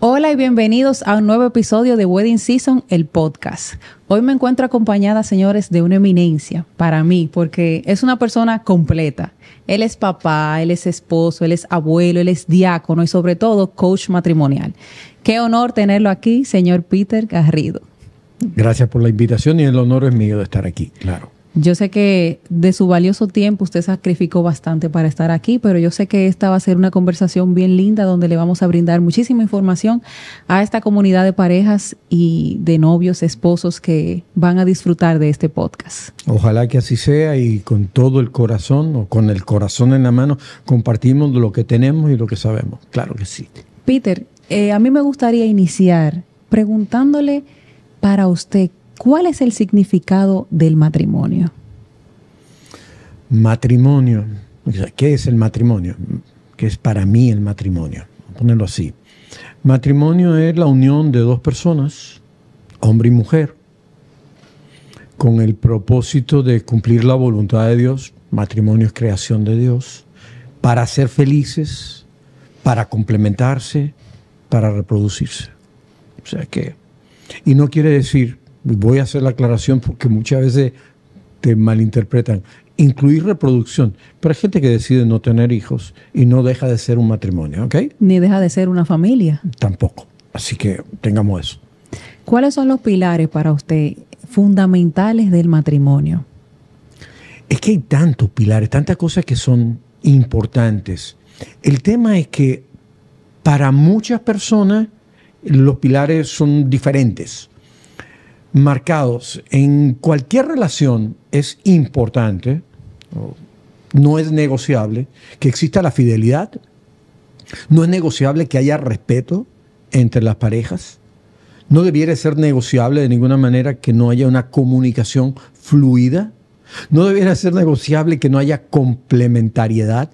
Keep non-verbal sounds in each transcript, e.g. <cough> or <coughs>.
Hola y bienvenidos a un nuevo episodio de Wedding Season, el podcast. Hoy me encuentro acompañada, señores, de una eminencia para mí, porque es una persona completa. Él es papá, él es esposo, él es abuelo, él es diácono y sobre todo coach matrimonial. Qué honor tenerlo aquí, señor Peter Garrido. Gracias por la invitación y el honor es mío de estar aquí, claro. Yo sé que de su valioso tiempo usted sacrificó bastante para estar aquí, pero yo sé que esta va a ser una conversación bien linda donde le vamos a brindar muchísima información a esta comunidad de parejas y de novios, esposos que van a disfrutar de este podcast. Ojalá que así sea y con todo el corazón o con el corazón en la mano compartimos lo que tenemos y lo que sabemos. Claro que sí. Peter, eh, a mí me gustaría iniciar preguntándole para usted ¿Cuál es el significado del matrimonio? Matrimonio. ¿Qué es el matrimonio? ¿Qué es para mí el matrimonio? Ponerlo así. Matrimonio es la unión de dos personas, hombre y mujer, con el propósito de cumplir la voluntad de Dios. Matrimonio es creación de Dios. Para ser felices, para complementarse, para reproducirse. O sea que. Y no quiere decir voy a hacer la aclaración porque muchas veces te malinterpretan, incluir reproducción. Pero hay gente que decide no tener hijos y no deja de ser un matrimonio, ¿ok? Ni deja de ser una familia. Tampoco. Así que tengamos eso. ¿Cuáles son los pilares para usted fundamentales del matrimonio? Es que hay tantos pilares, tantas cosas que son importantes. El tema es que para muchas personas los pilares son diferentes marcados en cualquier relación es importante, no es negociable, que exista la fidelidad, no es negociable que haya respeto entre las parejas, no debiera ser negociable de ninguna manera que no haya una comunicación fluida, no debiera ser negociable que no haya complementariedad.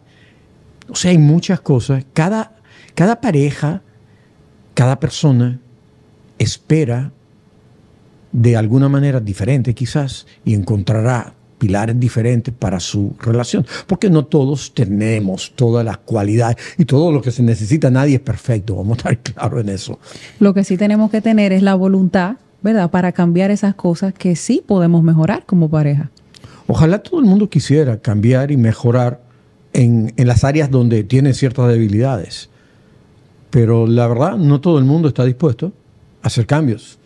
O sea, hay muchas cosas. Cada, cada pareja, cada persona espera de alguna manera diferente quizás y encontrará pilares diferentes para su relación. Porque no todos tenemos todas las cualidades y todo lo que se necesita. Nadie es perfecto, vamos a estar <laughs> claros en eso. Lo que sí tenemos que tener es la voluntad, ¿verdad? Para cambiar esas cosas que sí podemos mejorar como pareja. Ojalá todo el mundo quisiera cambiar y mejorar en, en las áreas donde tiene ciertas debilidades. Pero la verdad, no todo el mundo está dispuesto a hacer cambios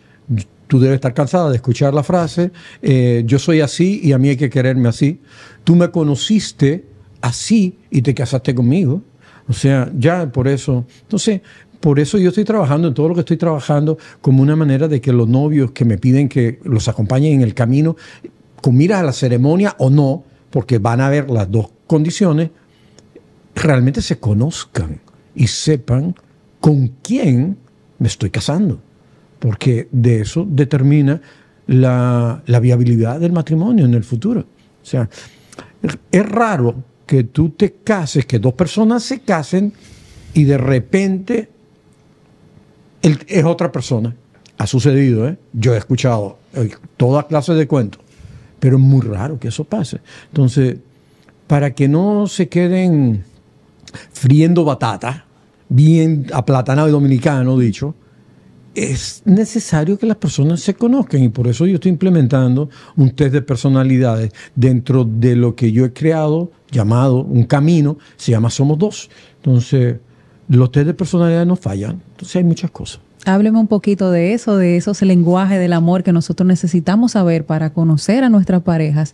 tú debes estar cansada de escuchar la frase, eh, yo soy así y a mí hay que quererme así. Tú me conociste así y te casaste conmigo. O sea, ya por eso. Entonces, por eso yo estoy trabajando en todo lo que estoy trabajando como una manera de que los novios que me piden que los acompañen en el camino, con miras a la ceremonia o no, porque van a ver las dos condiciones, realmente se conozcan y sepan con quién me estoy casando porque de eso determina la, viabilidad del matrimonio en el futuro. O sea, es raro que tú te cases, que dos personas se casen y de repente es otra persona. Ha sucedido, ¿eh? Yo he escuchado eh, toda clase de cuentos, pero es muy raro que eso pase. Entonces, para que no se queden friendo batata, bien aplatanado y dominicano dicho, es necesario que las personas se conozcan y por eso yo estoy implementando un test de personalidades dentro de lo que yo he creado llamado un camino, se llama Somos Dos. Entonces, los test de personalidades no fallan, entonces hay muchas cosas. Hábleme un poquito de eso, de esos lenguajes del amor que nosotros necesitamos saber para conocer a nuestras parejas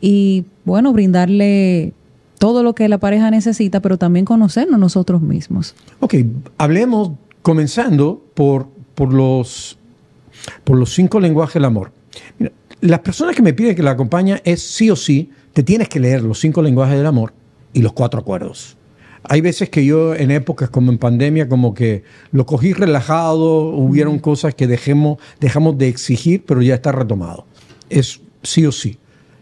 y, bueno, brindarle todo lo que la pareja necesita, pero también conocernos nosotros mismos. Ok, hablemos comenzando por por los, por los cinco lenguajes del amor. las personas que me piden que la acompañe es sí o sí, te tienes que leer los cinco lenguajes del amor y los cuatro acuerdos. Hay veces que yo en épocas como en pandemia como que lo cogí relajado, hubieron cosas que dejemos, dejamos de exigir, pero ya está retomado. Es sí o sí.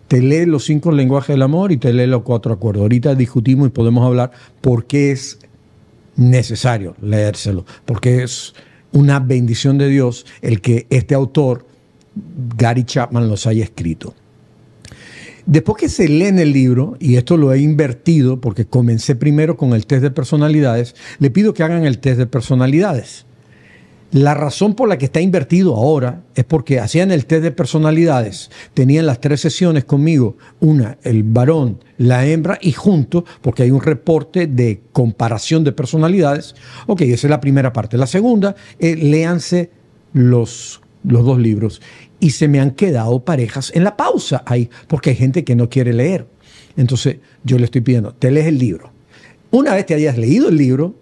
Te lee los cinco lenguajes del amor y te lee los cuatro acuerdos. Ahorita discutimos y podemos hablar por qué es necesario leérselo, porque es una bendición de Dios el que este autor, Gary Chapman, los haya escrito. Después que se lee en el libro, y esto lo he invertido porque comencé primero con el test de personalidades, le pido que hagan el test de personalidades. La razón por la que está invertido ahora es porque hacían el test de personalidades, tenían las tres sesiones conmigo, una, el varón, la hembra y junto, porque hay un reporte de comparación de personalidades. Ok, esa es la primera parte. La segunda, leanse eh, léanse los, los dos libros. Y se me han quedado parejas en la pausa ahí, porque hay gente que no quiere leer. Entonces yo le estoy pidiendo, te lees el libro. Una vez te hayas leído el libro,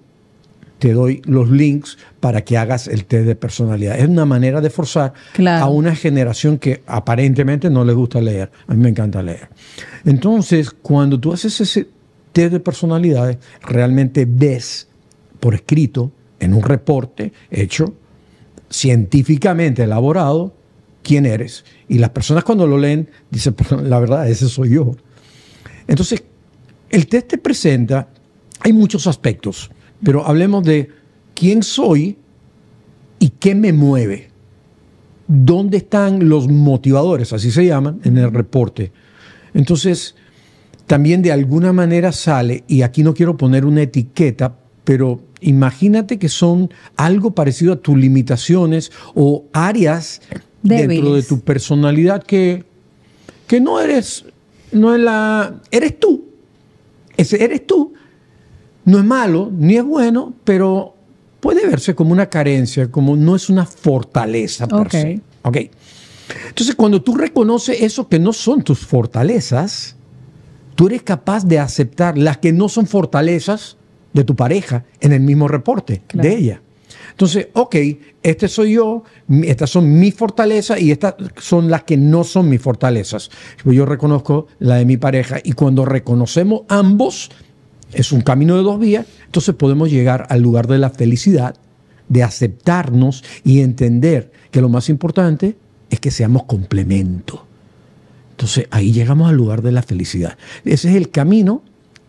te doy los links para que hagas el test de personalidad. Es una manera de forzar a una generación que aparentemente no le gusta leer. A mí me encanta leer. Entonces, cuando tú haces ese test de personalidades, realmente ves por escrito, en un reporte hecho, científicamente elaborado, quién eres. Y las personas cuando lo leen dicen, la verdad, ese soy yo. Entonces, el test te presenta, hay muchos aspectos. Pero hablemos de quién soy y qué me mueve. ¿Dónde están los motivadores? Así se llaman en el reporte. Entonces, también de alguna manera sale, y aquí no quiero poner una etiqueta, pero imagínate que son algo parecido a tus limitaciones o áreas dentro de tu personalidad que, que no eres, no es la, eres tú, Ese eres tú, no es malo, ni es bueno, pero puede verse como una carencia, como no es una fortaleza per okay. Entonces, cuando tú reconoces eso que no son tus fortalezas, tú eres capaz de aceptar las que no son fortalezas de tu pareja en el mismo reporte de ella. Entonces, ok, este soy yo, estas son mis fortalezas y estas son las que no son mis fortalezas. Pues yo reconozco la de mi pareja y cuando reconocemos ambos, es un camino de dos vías, entonces podemos llegar al lugar de la felicidad, de aceptarnos y entender que lo más importante es que seamos complemento. Entonces ahí llegamos al lugar de la felicidad. Ese es el camino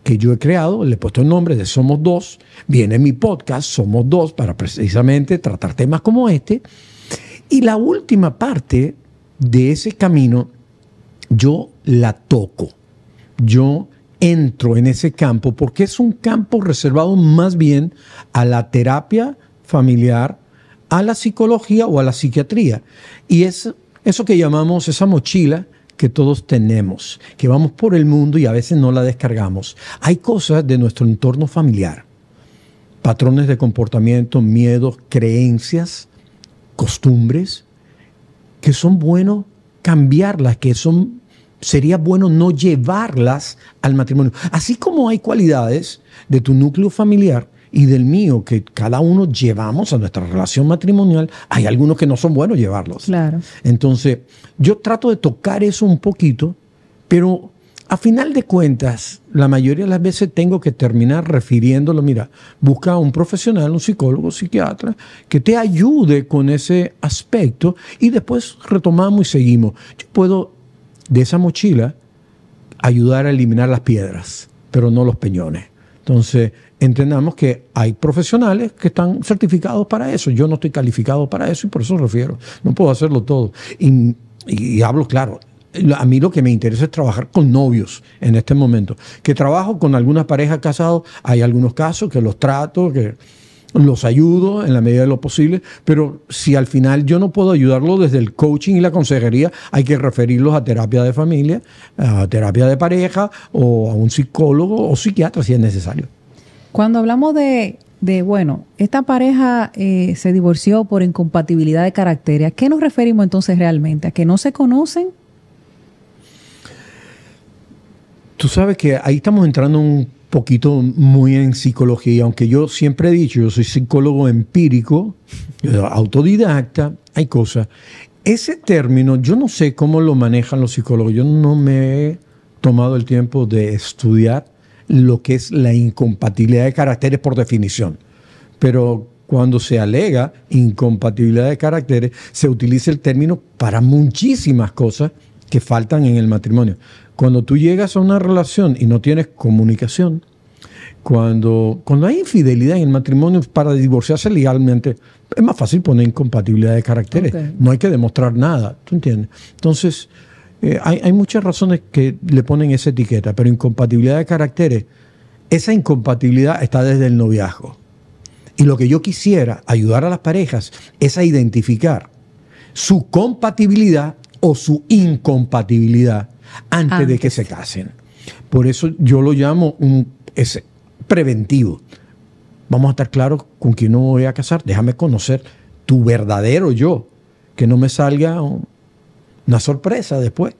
que yo he creado, le he puesto el nombre de Somos Dos, viene mi podcast Somos Dos para precisamente tratar temas como este. Y la última parte de ese camino yo la toco, yo entro en ese campo? Porque es un campo reservado más bien a la terapia familiar, a la psicología o a la psiquiatría. Y es eso que llamamos esa mochila que todos tenemos, que vamos por el mundo y a veces no la descargamos. Hay cosas de nuestro entorno familiar, patrones de comportamiento, miedos, creencias, costumbres, que son buenos cambiarlas, que son sería bueno no llevarlas al matrimonio. Así como hay cualidades de tu núcleo familiar y del mío que cada uno llevamos a nuestra relación matrimonial, hay algunos que no son buenos llevarlos. Claro. Entonces, yo trato de tocar eso un poquito, pero a final de cuentas, la mayoría de las veces tengo que terminar refiriéndolo, mira, busca a un profesional, un psicólogo, psiquiatra, que te ayude con ese aspecto y después retomamos y seguimos. Yo puedo de esa mochila ayudar a eliminar las piedras, pero no los peñones. Entonces, entendamos que hay profesionales que están certificados para eso. Yo no estoy calificado para eso y por eso refiero. No puedo hacerlo todo. Y, y hablo claro. A mí lo que me interesa es trabajar con novios en este momento. Que trabajo con algunas parejas casadas, hay algunos casos que los trato, que, los ayudo en la medida de lo posible, pero si al final yo no puedo ayudarlo desde el coaching y la consejería, hay que referirlos a terapia de familia, a terapia de pareja o a un psicólogo o psiquiatra si es necesario. Cuando hablamos de, bueno, esta pareja eh, se divorció por incompatibilidad de carácter, ¿a qué nos referimos entonces realmente? ¿A que no se conocen? Tú sabes que ahí estamos entrando en un poquito muy en psicología, aunque yo siempre he dicho, yo soy psicólogo empírico, autodidacta, hay cosas. Ese término, yo no sé cómo lo manejan los psicólogos, yo no me he tomado el tiempo de estudiar lo que es la incompatibilidad de caracteres por definición, pero cuando se alega incompatibilidad de caracteres, se utiliza el término para muchísimas cosas que faltan en el matrimonio. Cuando tú llegas a una relación y no tienes comunicación, cuando, cuando hay infidelidad en el matrimonio, para divorciarse legalmente, es más fácil poner incompatibilidad de caracteres. No hay que demostrar nada, ¿tú entiendes? Entonces, eh, hay, hay, muchas razones que le ponen esa etiqueta, pero incompatibilidad de caracteres, esa incompatibilidad está desde el noviazgo. Y lo que yo quisiera ayudar a las parejas es a identificar su compatibilidad o su incompatibilidad antes, de que se casen. Por eso yo lo llamo un preventivo. Vamos a estar claros con quién no voy a casar. Déjame conocer tu verdadero yo. Que no me salga una sorpresa después.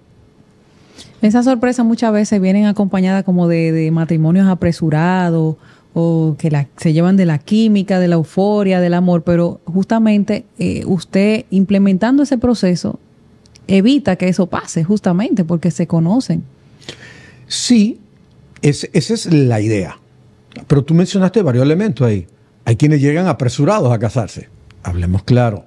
Esa sorpresa muchas veces vienen acompañadas como de, matrimonios apresurados o que se llevan de la química, de la euforia, del amor, pero justamente eh, usted implementando ese proceso evita que eso pase justamente porque se conocen. Sí, esa es la idea. Pero tú mencionaste varios elementos ahí. Hay quienes llegan apresurados a casarse. Hablemos claro.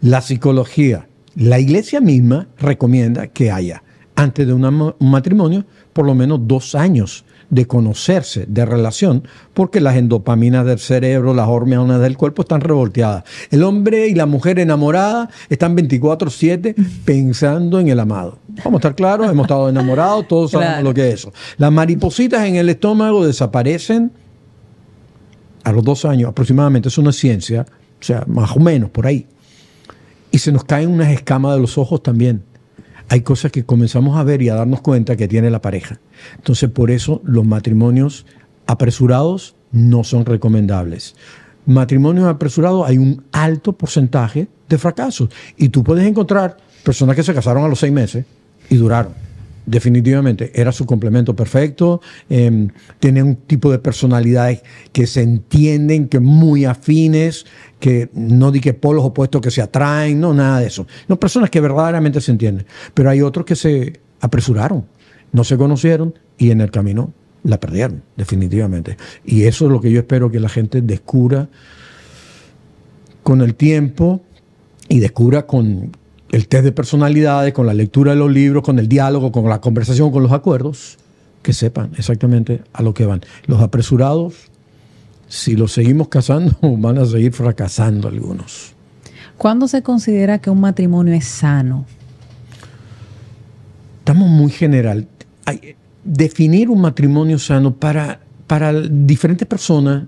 La psicología, la iglesia misma recomienda que haya antes de un matrimonio por lo menos dos años de conocerse, de relación, porque las endopaminas del cerebro, las hormonas del cuerpo están revolteadas. El hombre y la mujer enamorada están 24/7 pensando en el amado. Vamos a estar claros, hemos estado enamorados, todos sabemos lo que es eso. Las maripositas en el estómago desaparecen a los dos años aproximadamente, es una ciencia, o sea, más o menos por ahí. Y se nos caen unas escamas de los ojos también hay cosas que comenzamos a ver y a darnos cuenta que tiene la pareja. Entonces, por eso los matrimonios apresurados no son recomendables. Matrimonios apresurados hay un alto porcentaje de fracasos. Y tú puedes encontrar personas que se casaron a los seis meses y duraron definitivamente, era su complemento perfecto, em, tiene un tipo de personalidades que se entienden, que muy afines, que no di que polos opuestos que se atraen, no, nada de eso. No, personas que verdaderamente se entienden, pero hay otros que se apresuraron, no se conocieron y en el camino la perdieron, definitivamente. Y eso es lo que yo espero que la gente descubra con el tiempo y descubra con, el test de personalidades, con la lectura de los libros, con el diálogo, con la conversación, con los acuerdos, que sepan exactamente a lo que van. Los apresurados, si los seguimos casando, <laughs> van a seguir fracasando algunos. ¿Cuándo se considera que un matrimonio es sano? Estamos muy general. definir un matrimonio sano para, para diferentes personas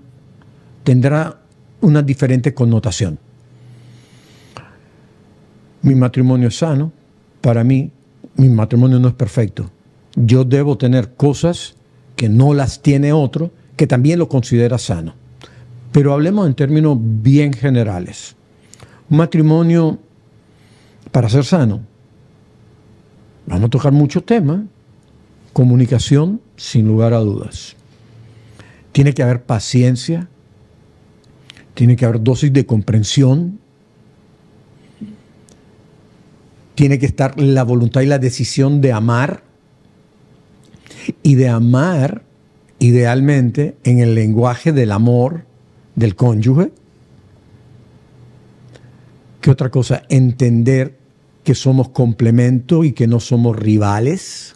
tendrá una diferente connotación mi matrimonio es sano, para mí mi matrimonio no es perfecto. Yo debo tener cosas que no las tiene otro, que también lo considera sano. Pero hablemos en términos bien generales. Un matrimonio, para ser sano, vamos a tocar muchos temas. Comunicación, sin lugar a dudas. Tiene que haber paciencia, tiene que haber dosis de comprensión, tiene que estar la voluntad y la decisión de amar y de amar idealmente en el lenguaje del amor del cónyuge. ¿Qué otra cosa? Entender que somos complemento y que no somos rivales.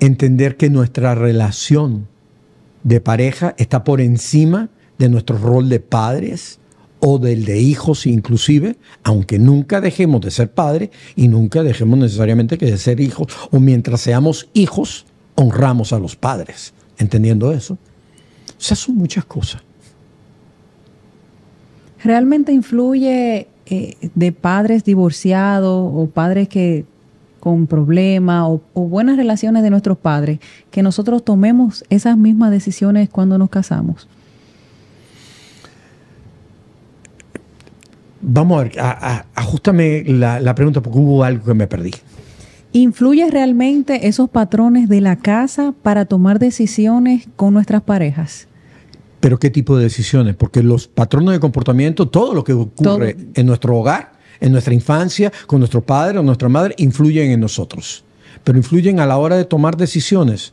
Entender que nuestra relación de pareja está por encima de nuestro rol de padres, o del de hijos inclusive, aunque nunca dejemos de ser padres y nunca dejemos necesariamente que de ser hijos, o mientras seamos hijos, honramos a los padres, entendiendo eso. O sea, son muchas cosas. ¿Realmente influye eh, de padres divorciados o padres que con problemas o buenas relaciones de nuestros padres que nosotros tomemos esas mismas decisiones cuando nos casamos? Vamos a ver, ajustame la, pregunta porque hubo algo que me perdí. ¿Influyen realmente esos patrones de la casa para tomar decisiones con nuestras parejas? Pero qué tipo de decisiones, porque los patrones de comportamiento, todo lo que ocurre en nuestro hogar, en nuestra infancia, con nuestro padre o nuestra madre, influyen en nosotros. Pero influyen a la hora de tomar decisiones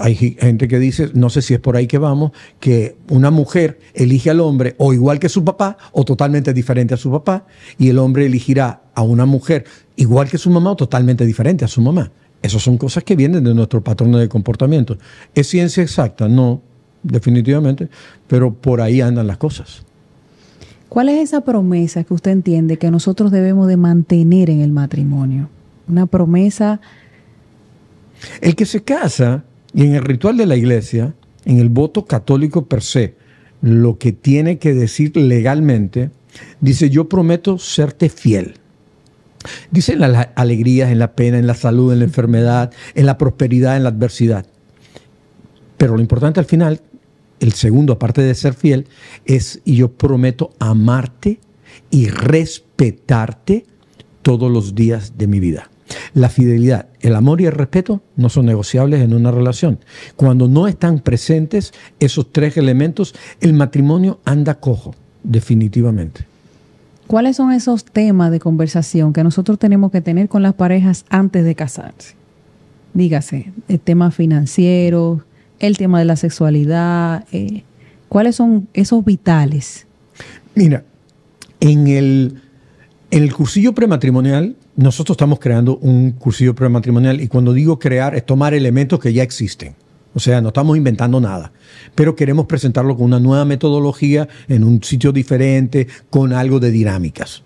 hay gente que dice, no sé si es por ahí que vamos, que una mujer elige al hombre o igual que su papá o totalmente diferente a su papá, y el hombre elegirá a una mujer igual que su mamá o totalmente diferente a su mamá. Esas son cosas que vienen de nuestro patrón de comportamiento. ¿Es ciencia exacta? No, definitivamente, pero por ahí andan las cosas. ¿Cuál es esa promesa que usted entiende que nosotros debemos de mantener en el matrimonio? Una promesa... El que se casa y en el ritual de la iglesia, en el voto católico per se, lo que tiene que decir legalmente, dice, yo prometo serte fiel. Dice en las alegrías, en la pena, en la salud, en la enfermedad, en la prosperidad, en la adversidad. Pero lo importante al final, el segundo, aparte de ser fiel, es, yo prometo amarte y respetarte todos los días de mi vida. La fidelidad, el amor y el respeto no son negociables en una relación. Cuando no están presentes esos tres elementos, el matrimonio anda cojo, definitivamente. ¿Cuáles son esos temas de conversación que nosotros tenemos que tener con las parejas antes de casarse? Dígase, el tema financiero, el tema de la sexualidad, eh, ¿cuáles son esos vitales? Mira, en el, en el cursillo prematrimonial nosotros estamos creando un cursillo prematrimonial y cuando digo crear es tomar elementos que ya existen. O sea, no estamos inventando nada, pero queremos presentarlo con una nueva metodología, en un sitio diferente, con algo de dinámicas.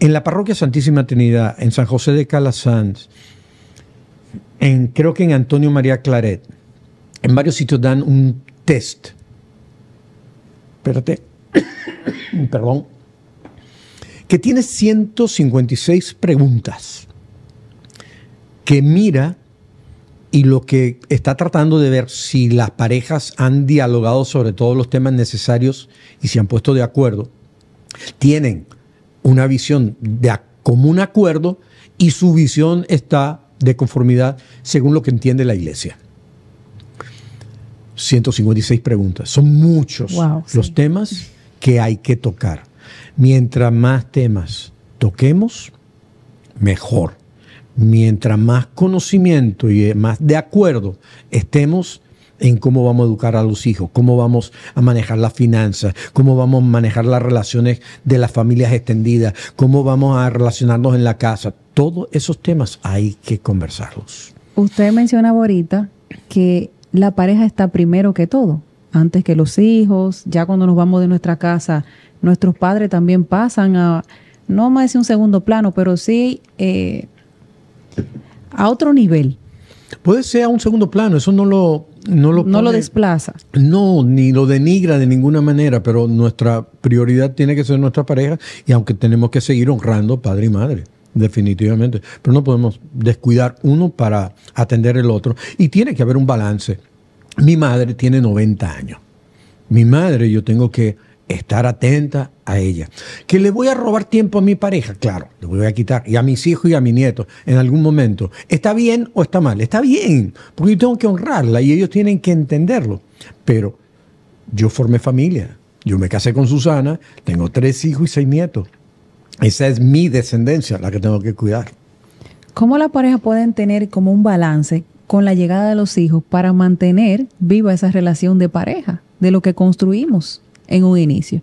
En la parroquia Santísima Trinidad, en San José de Calasanz, en, creo que en Antonio María Claret, en varios sitios dan un test. Espérate, <coughs> perdón que tiene 156 preguntas, que mira y lo que está tratando de ver si las parejas han dialogado sobre todos los temas necesarios y se han puesto de acuerdo, tienen una visión de común acuerdo y su visión está de conformidad según lo que entiende la iglesia. 156 preguntas. Son muchos los temas que hay que tocar. Mientras más temas toquemos, mejor. Mientras más conocimiento y eh, más de acuerdo estemos en cómo vamos a educar a los hijos, cómo vamos a manejar las finanzas, cómo vamos a manejar las relaciones de las familias extendidas, cómo vamos a relacionarnos en la casa. Todos esos temas hay que conversarlos. Usted menciona ahorita que la pareja está primero que todo, antes que los hijos, ya cuando nos vamos de nuestra casa nuestros padres también pasan a, no más decir un segundo plano, pero sí eh, a otro nivel. Puede ser a un segundo plano, eso no lo... No lo, no lo desplaza. No, ni lo denigra de ninguna manera, pero nuestra prioridad tiene que ser nuestra pareja y aunque tenemos que seguir honrando padre y madre definitivamente. Pero no podemos descuidar uno para atender el otro. Y tiene que haber un balance. Mi madre tiene 90 años. Mi madre, yo tengo que estar atenta a ella. Que le voy a robar tiempo a mi pareja, claro, le voy a quitar, y a mis hijos y a mi nieto en algún momento. ¿Está bien o está mal? Está bien, porque yo tengo que honrarla y ellos tienen que entenderlo. Pero yo formé familia, yo me casé con Susana, tengo tres hijos y seis nietos. Esa es mi descendencia, la que tengo que cuidar. ¿Cómo la pareja pueden tener como un balance con la llegada de los hijos para mantener viva esa relación de pareja, de lo que construimos? en un inicio.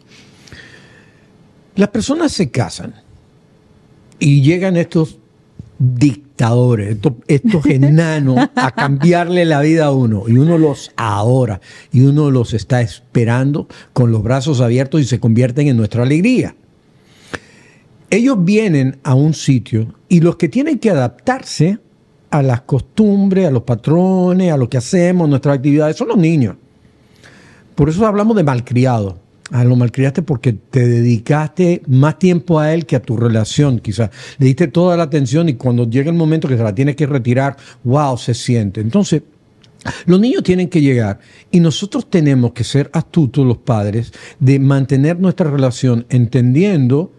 Las personas se casan y llegan estos dictadores, estos, <laughs> enanos, a cambiarle la vida a uno. Y uno los adora y uno los está esperando con los brazos abiertos y se convierten en nuestra alegría. Ellos vienen a un sitio y los que tienen que adaptarse a las costumbres, a los patrones, a lo que hacemos, nuestras actividades, son los niños. Por eso hablamos de malcriado. a ah, lo malcriaste porque te dedicaste más tiempo a él que a tu relación, quizás. Le diste toda la atención y cuando llega el momento que se la tiene que retirar, wow, se siente. Entonces, los niños tienen que llegar y nosotros tenemos que ser astutos los padres de mantener nuestra relación entendiendo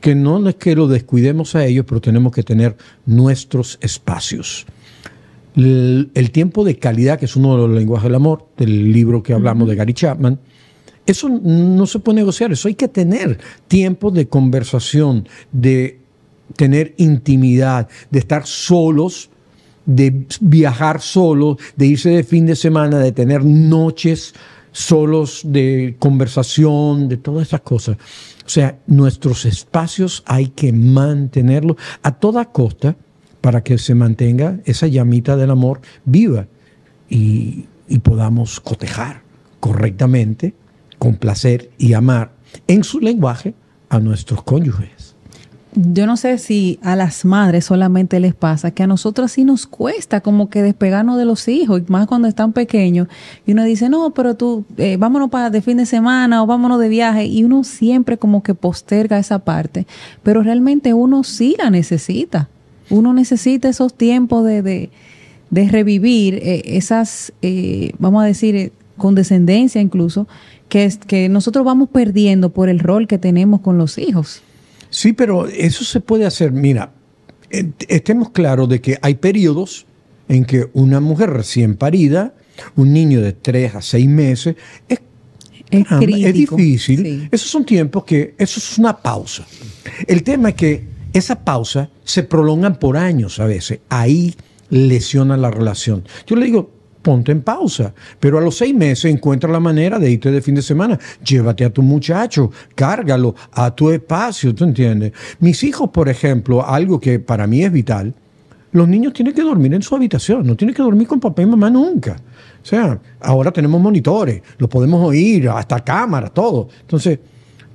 que no es que lo descuidemos a ellos, pero tenemos que tener nuestros espacios el, tiempo de calidad, que es uno de los lenguajes del amor, del libro que hablamos de Gary Chapman, eso no se puede negociar, eso hay que tener tiempo de conversación, de tener intimidad, de estar solos, de viajar solos, de irse de fin de semana, de tener noches solos de conversación, de todas esas cosas. O sea, nuestros espacios hay que mantenerlos a toda costa para que se mantenga esa llamita del amor viva y, podamos cotejar correctamente, con placer y amar en su lenguaje a nuestros cónyuges. Yo no sé si a las madres solamente les pasa, que a nosotras sí nos cuesta como que despegarnos de los hijos, más cuando están pequeños. Y uno dice, no, pero tú, eh, vámonos para de fin de semana o vámonos de viaje. Y uno siempre como que posterga esa parte. Pero realmente uno sí la necesita uno necesita esos tiempos de, revivir eh, esas, eh, vamos a decir, eh, condescendencia incluso, que, es, que nosotros vamos perdiendo por el rol que tenemos con los hijos. Sí, pero eso se puede hacer. Mira, estemos claros de que hay periodos en que una mujer recién parida, un niño de tres a seis meses, es, es, difícil. Esos son tiempos que eso es una pausa. El tema es que esas pausas se prolongan por años a veces. Ahí lesiona la relación. Yo le digo, ponte en pausa. Pero a los seis meses encuentra la manera de irte de fin de semana. Llévate a tu muchacho, cárgalo a tu espacio, ¿tú entiendes? Mis hijos, por ejemplo, algo que para mí es vital, los niños tienen que dormir en su habitación, no tienen que dormir con papá y mamá nunca. O sea, ahora tenemos monitores, los podemos oír, hasta cámara todo. Entonces,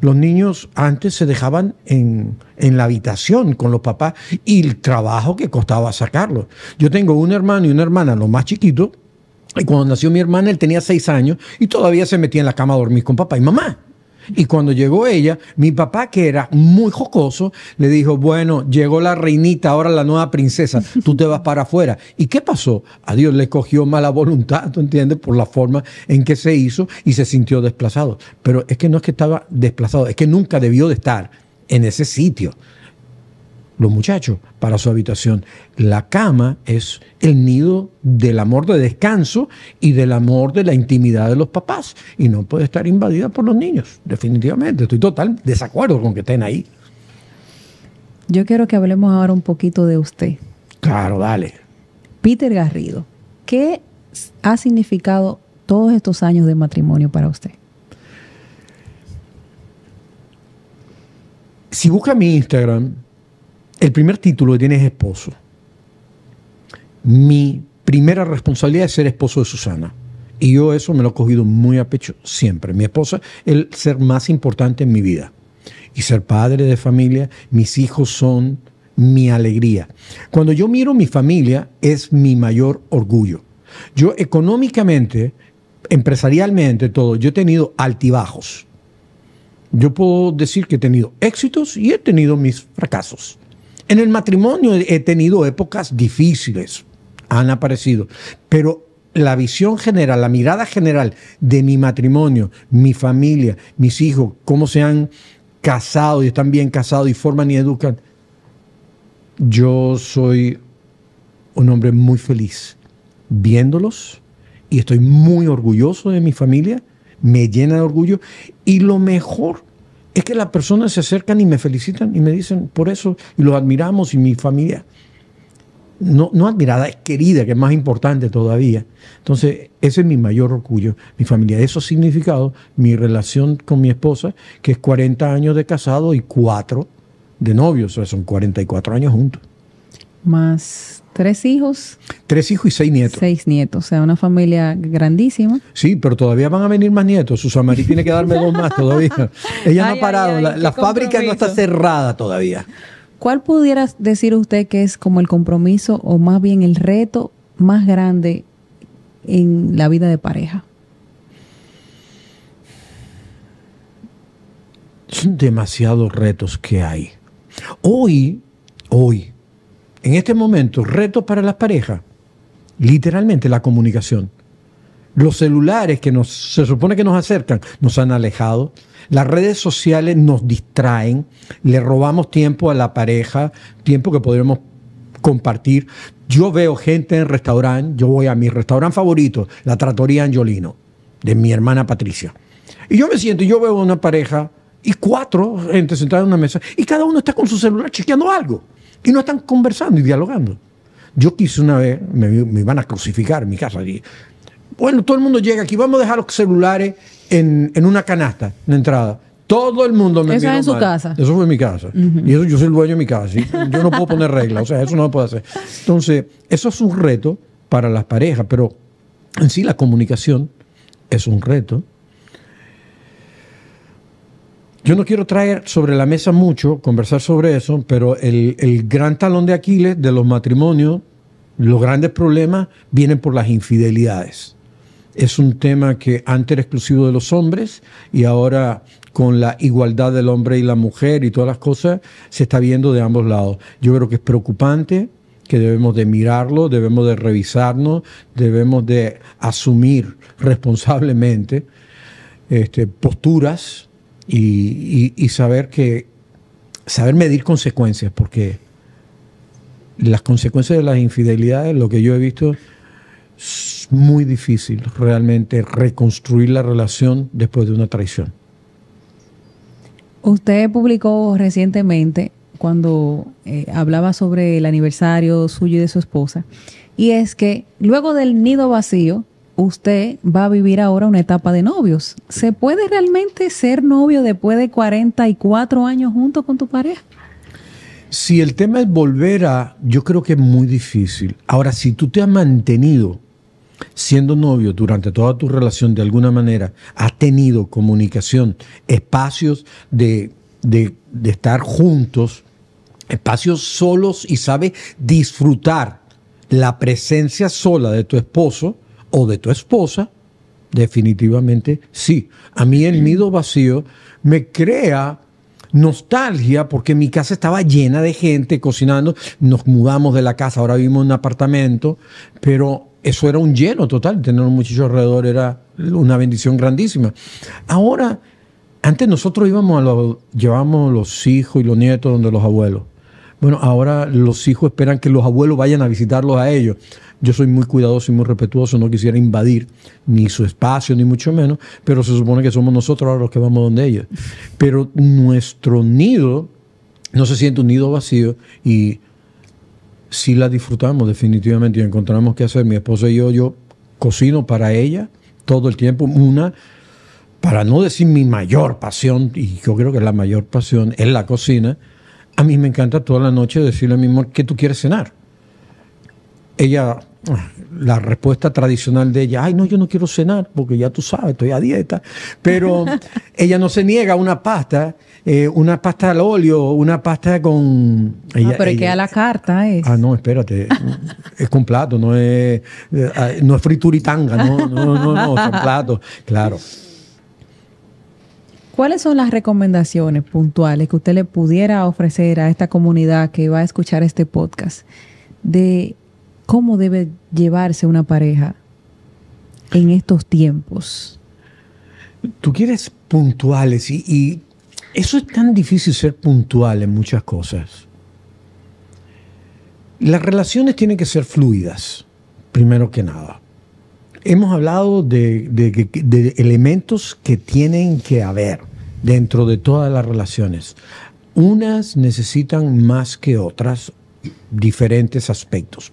los niños antes se dejaban en, la habitación con los papás y el trabajo que costaba sacarlos. Yo tengo un hermano y una hermana, los más chiquitos, y cuando nació mi hermana él tenía seis años y todavía se metía en la cama a dormir con papá y mamá. Y cuando llegó ella, mi papá, que era muy jocoso, le dijo, bueno, llegó la reinita, ahora la nueva princesa, tú te vas para afuera. ¿Y qué pasó? A Dios le cogió mala voluntad, ¿tú entiendes? Por la forma en que se hizo y se sintió desplazado. Pero es que no es que estaba desplazado, es que nunca debió de estar en ese sitio los muchachos para su habitación. La cama es el nido del amor de descanso y del amor de la intimidad de los papás y no puede estar invadida por los niños, definitivamente. Estoy total desacuerdo con que estén ahí. Yo quiero que hablemos ahora un poquito de usted. Claro, dale. Peter Garrido, ¿qué ha significado todos estos años de matrimonio para usted? Si busca mi Instagram, el primer título que tiene es esposo. Mi primera responsabilidad es ser esposo de Susana. Y yo eso me lo he cogido muy a pecho siempre. Mi esposa, el ser más importante en mi vida. Y ser padre de familia, mis hijos son mi alegría. Cuando yo miro mi familia, es mi mayor orgullo. Yo económicamente, empresarialmente, todo, yo he tenido altibajos. Yo puedo decir que he tenido éxitos y he tenido mis fracasos. En el matrimonio he tenido épocas difíciles, han aparecido, pero la visión general, la mirada general de mi matrimonio, mi familia, mis hijos, cómo se han casado y están bien casados y forman y educan, yo soy un hombre muy feliz viéndolos y estoy muy orgulloso de mi familia, me llena de orgullo y lo mejor es que las personas se acercan y me felicitan y me dicen por eso y los admiramos y mi familia. No, no admirada, es querida, que es más importante todavía. Entonces, ese es mi mayor orgullo, mi familia. Eso ha significado mi relación con mi esposa, que es 40 años de casado y 4 de novios, o sea, son 44 años juntos. Más ¿Tres hijos? Tres hijos y seis nietos. Seis nietos, o sea, una familia grandísima. Sí, pero todavía van a venir más nietos. Susana María tiene que darme dos más todavía. <laughs> Ella no ha parado, la, la fábrica no está cerrada todavía. ¿Cuál pudiera decir usted que es como el compromiso o más bien el reto más grande en la vida de pareja? Son demasiados retos que hay. Hoy, hoy, en este momento, retos para las parejas, literalmente la comunicación. Los celulares que nos, se supone que nos acercan nos han alejado. Las redes sociales nos distraen. Le robamos tiempo a la pareja, tiempo que podríamos compartir. Yo veo gente en restaurante, yo voy a mi restaurante favorito, la Trattoria Angiolino, de mi hermana Patricia. Y yo me siento, yo veo una pareja y cuatro gente sentada en una mesa y cada uno está con su celular chequeando algo y no están conversando y dialogando. Yo quise una vez, me, me iban a crucificar en mi casa. bueno, todo el mundo llega aquí, vamos a dejar los celulares en, una canasta, de entrada. Todo el mundo me Eso es en su casa. Eso fue en mi casa. Y eso yo soy el dueño de mi casa. yo no puedo poner reglas. O sea, eso no lo puedo hacer. Entonces, eso es un reto para las parejas, pero en sí la comunicación es un reto. Yo no quiero traer sobre la mesa mucho, conversar sobre eso, pero el, gran talón de Aquiles de los matrimonios, los grandes problemas vienen por las infidelidades. Es un tema que antes era exclusivo de los hombres y ahora con la igualdad del hombre y la mujer y todas las cosas se está viendo de ambos lados. Yo creo que es preocupante, que debemos de mirarlo, debemos de revisarnos, debemos de asumir responsablemente este, posturas y, saber que, saber medir consecuencias, porque las consecuencias de las infidelidades, lo que yo he visto, es muy difícil realmente reconstruir la relación después de una traición. Usted publicó recientemente, cuando eh, hablaba sobre el aniversario suyo y de su esposa, y es que luego del nido vacío, usted va a vivir ahora una etapa de novios. ¿Se puede realmente ser novio después de 44 años junto con tu pareja? Si el tema es volver a, yo creo que es muy difícil. Ahora, si tú te has mantenido siendo novio durante toda tu relación de alguna manera, has tenido comunicación, espacios de, estar juntos, espacios solos y sabes disfrutar la presencia sola de tu esposo, o de tu esposa, definitivamente sí. A mí el nido vacío me crea nostalgia porque mi casa estaba llena de gente cocinando, nos mudamos de la casa, ahora vivimos en un apartamento, pero eso era un lleno total, tener un muchacho alrededor era una bendición grandísima. Ahora, antes nosotros íbamos a los, llevamos los hijos y los nietos donde los abuelos. Bueno, ahora los hijos esperan que los abuelos vayan a visitarlos a ellos. Yo soy muy cuidadoso y muy respetuoso, no quisiera invadir ni su espacio, ni mucho menos, pero se supone que somos nosotros ahora los que vamos donde ella. Pero nuestro nido no se siente un nido vacío y sí la disfrutamos definitivamente y encontramos qué hacer. Mi esposa y yo, yo cocino para ella todo el tiempo. Una, para no decir mi mayor pasión, y yo creo que la mayor pasión es la cocina, a mí me encanta toda la noche decirle a mi amor, ¿qué tú quieres cenar? Ella la respuesta tradicional de ella, ay no, yo no quiero cenar porque ya tú sabes, estoy a dieta, pero <laughs> ella no se niega a una pasta, eh, una pasta al óleo, una pasta con... ah, pero queda que a la carta es. Ah, no, espérate, es con plato, no es, eh, no es frituritanga, no, no, no, no, son <laughs> plato, claro. ¿Cuáles son las recomendaciones puntuales que usted le pudiera ofrecer a esta comunidad que va a escuchar este podcast de cómo debe llevarse una pareja en estos tiempos. Tú quieres puntuales y, eso es tan difícil ser puntual en muchas cosas. Las relaciones tienen que ser fluidas, primero que nada. Hemos hablado de, elementos que tienen que haber dentro de todas las relaciones. Unas necesitan más que otras diferentes aspectos.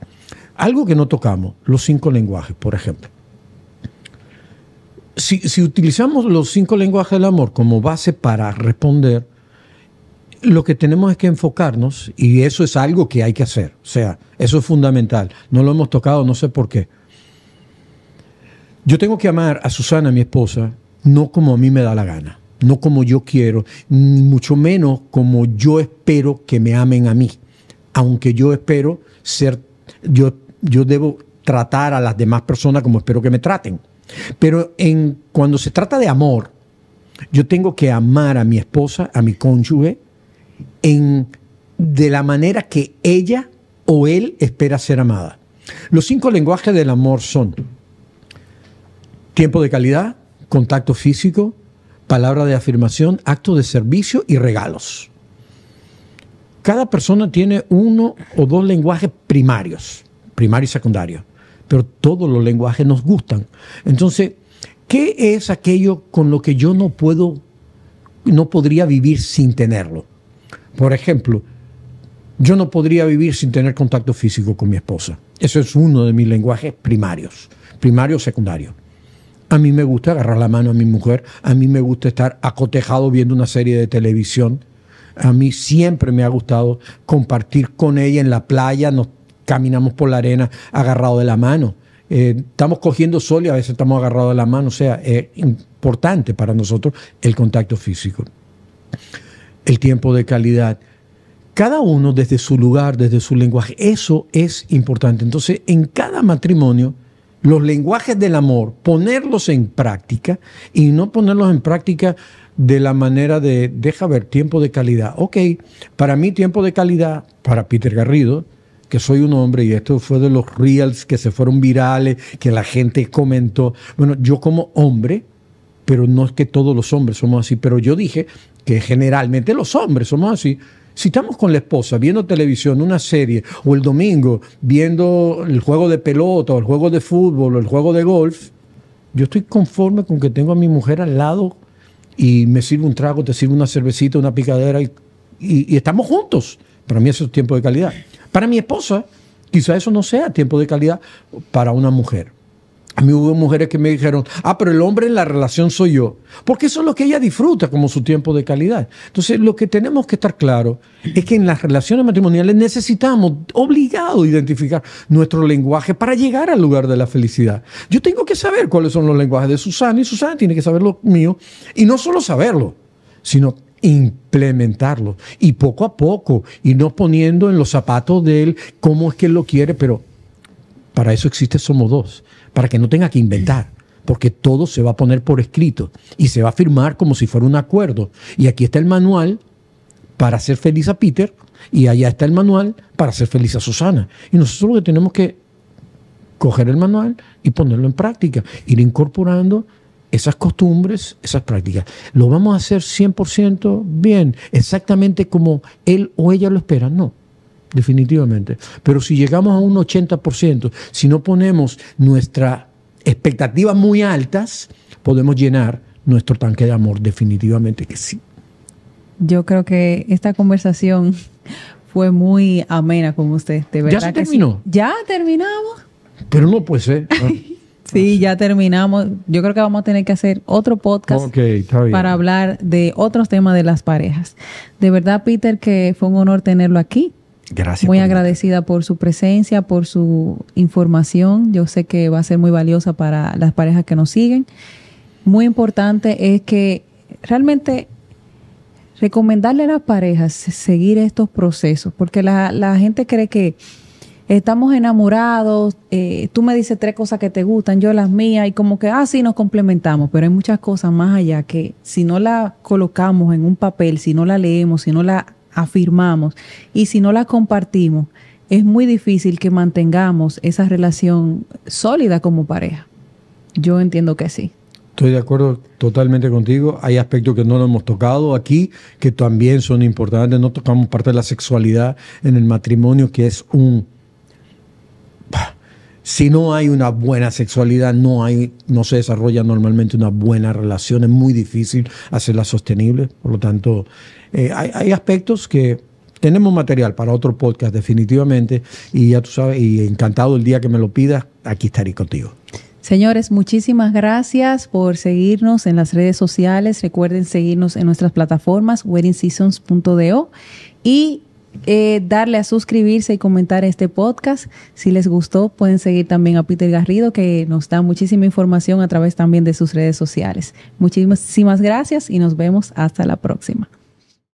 Algo que no tocamos, los cinco lenguajes, por ejemplo. Si, utilizamos los cinco lenguajes del amor como base para responder, lo que tenemos es que enfocarnos, y eso es algo que hay que hacer, o sea, eso es fundamental. No lo hemos tocado, no sé por qué. Yo tengo que amar a Susana, mi esposa, no como a mí me da la gana, no como yo quiero, ni mucho menos como yo espero que me amen a mí, aunque yo espero ser, yo yo debo tratar a las demás personas como espero que me traten. Pero en, cuando se trata de amor, yo tengo que amar a mi esposa, a mi cónyuge, de la manera que ella o él espera ser amada. Los cinco lenguajes del amor son tiempo de calidad, contacto físico, palabra de afirmación, acto de servicio y regalos. Cada persona tiene uno o dos lenguajes primarios primario y secundario, pero todos los lenguajes nos gustan. Entonces, ¿qué es aquello con lo que yo no puedo, no podría vivir sin tenerlo? Por ejemplo, yo no podría vivir sin tener contacto físico con mi esposa. Eso es uno de mis lenguajes primarios, primario o secundario. A mí me gusta agarrar la mano a mi mujer, a mí me gusta estar acotejado viendo una serie de televisión. A mí siempre me ha gustado compartir con ella en la playa, nos caminamos por la arena agarrado de la mano. Eh, estamos cogiendo sol y a veces estamos agarrados de la mano. O sea, es importante para nosotros el contacto físico. El tiempo de calidad. Cada uno desde su lugar, desde su lenguaje. Eso es importante. Entonces, en cada matrimonio, los lenguajes del amor, ponerlos en práctica y no ponerlos en práctica de la manera de, deja ver, tiempo de calidad. Ok, para mí tiempo de calidad, para Peter Garrido, que soy un hombre y esto fue de los reels que se fueron virales, que la gente comentó. Bueno, yo como hombre, pero no es que todos los hombres somos así, pero yo dije que generalmente los hombres somos así. Si estamos con la esposa viendo televisión, una serie, o el domingo viendo el juego de pelota, o el juego de fútbol, o el juego de golf, yo estoy conforme con que tengo a mi mujer al lado y me sirve un trago, te sirve una cervecita, una picadera y, estamos juntos. Para mí eso es tiempo de calidad. Para mi esposa, quizá eso no sea tiempo de calidad para una mujer. A mí hubo mujeres que me dijeron, ah, pero el hombre en la relación soy yo, porque eso es lo que ella disfruta como su tiempo de calidad. Entonces, lo que tenemos que estar claro es que en las relaciones matrimoniales necesitamos, obligado, identificar nuestro lenguaje para llegar al lugar de la felicidad. Yo tengo que saber cuáles son los lenguajes de Susana y Susana tiene que saber los míos, y no solo saberlo, sino implementarlo. Y poco a poco, y no poniendo en los zapatos de él cómo es que él lo quiere, pero para eso existe Somos Dos, para que no tenga que inventar, porque todo se va a poner por escrito y se va a firmar como si fuera un acuerdo. Y aquí está el manual para hacer feliz a Peter y allá está el manual para hacer feliz a Susana. Y nosotros lo que tenemos que coger el manual y ponerlo en práctica, ir incorporando esas costumbres, esas prácticas. ¿Lo vamos a hacer 100% bien, exactamente como él o ella lo espera? No, definitivamente. Pero si llegamos a un 80%, si no ponemos nuestras expectativas muy altas, podemos llenar nuestro tanque de amor, definitivamente que sí. Yo creo que esta conversación fue muy amena con usted, de verdad. Ya se terminó. Ya terminamos. Pero no puede ser. <laughs> Sí, ya terminamos. Yo creo que vamos a tener que hacer otro podcast para hablar de otros temas de las parejas. De verdad, Peter, que fue un honor tenerlo aquí. Gracias. Muy agradecida por su presencia, por su información. Yo sé que va a ser muy valiosa para las parejas que nos siguen. Muy importante es que realmente recomendarle a las parejas seguir estos procesos, porque la gente cree que estamos enamorados, eh, tú me dices tres cosas que te gustan, yo las mías, y como que así ah, sí nos complementamos, pero hay muchas cosas más allá que si no la colocamos en un papel, si no la leemos, si no la afirmamos y si no la compartimos, es muy difícil que mantengamos esa relación sólida como pareja. Yo entiendo que sí. Estoy de acuerdo totalmente contigo. Hay aspectos que no lo hemos tocado aquí, que también son importantes. No tocamos parte de la sexualidad en el matrimonio, que es un si no hay una buena sexualidad, no, hay, no se desarrolla normalmente una buena relación, es muy difícil hacerla sostenible. Por lo tanto, eh, hay, aspectos que tenemos material para otro podcast definitivamente y ya tú sabes, y encantado el día que me lo pidas, aquí estaré contigo. Señores, muchísimas gracias por seguirnos en las redes sociales. Recuerden seguirnos en nuestras plataformas weddingseasons.do y eh, darle a suscribirse y comentar este podcast. Si les gustó, pueden seguir también a Peter Garrido, que nos da muchísima información a través también de sus redes sociales. Muchísimas gracias y nos vemos hasta la próxima.